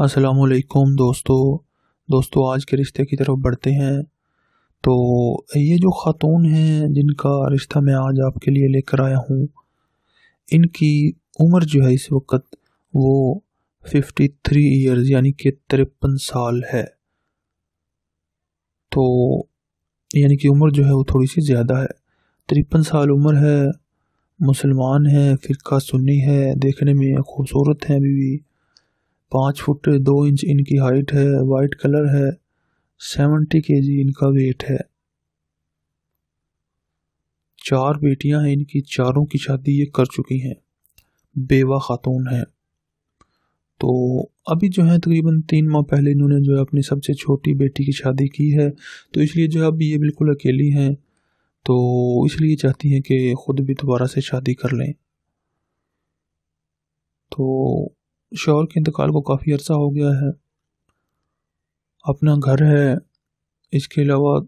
वालेकुम दोस्तों दोस्तों आज के रिश्ते की तरफ बढ़ते हैं तो ये जो ख़ातून हैं जिनका रिश्ता मैं आज आपके लिए लेकर आया हूँ इनकी उम्र जो है इस वक्त वो फिफ्टी थ्री ईयर्स यानी कि तिरपन साल है तो यानी कि उम्र जो है वो थोड़ी सी ज़्यादा है तिरपन साल उम्र है मुसलमान है फ़िरका सुन्नी है देखने में खूबसूरत हैं भी पाँच फुट दो इंच इनकी हाइट है वाइट कलर है सेवेंटी के जी इनका वेट है चार बेटियां हैं इनकी चारों की शादी ये कर चुकी हैं बेवा खातून हैं तो अभी जो है तकरीबन तीन माह पहले इन्होंने जो है अपनी सबसे छोटी बेटी की शादी की है तो इसलिए जो है अभी ये बिल्कुल अकेली हैं तो इसलिए चाहती हैं कि ख़ुद भी दोबारा से शादी कर लें तो शोर के इंतकाल को काफ़ी अरसा हो गया है अपना घर है इसके अलावा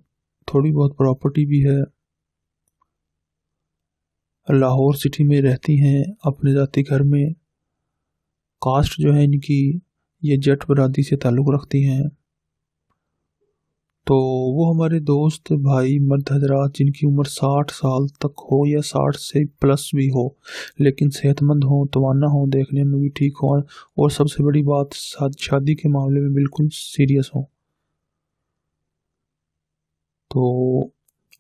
थोड़ी बहुत प्रॉपर्टी भी है लाहौर सिटी में रहती हैं अपने ज़ाती घर में कास्ट जो है इनकी ये जट बरादरी से ताल्लुक़ रखती हैं तो वो हमारे दोस्त भाई मर्द हजरात जिनकी उम्र साठ साल तक हो या साठ से प्लस भी हो लेकिन सेहतमंद हो तोाना हो देखने में भी ठीक हो और सबसे बड़ी बात शादी के मामले में बिल्कुल सीरियस हो तो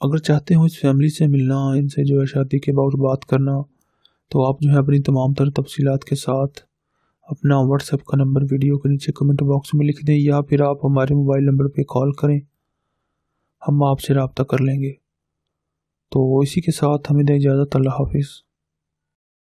अगर चाहते हो इस फैमिली से मिलना इनसे जो है शादी के बाद बात करना तो आप जो है अपनी तमाम तर तफसीत के साथ अपना व्हाट्सएप का नंबर वीडियो के नीचे कमेंट बॉक्स में लिख दें या फिर आप हमारे मोबाइल नंबर पे कॉल करें हम आपसे रबता कर लेंगे तो इसी के साथ हमें दें इजाज़त अल्लाह हाफिज़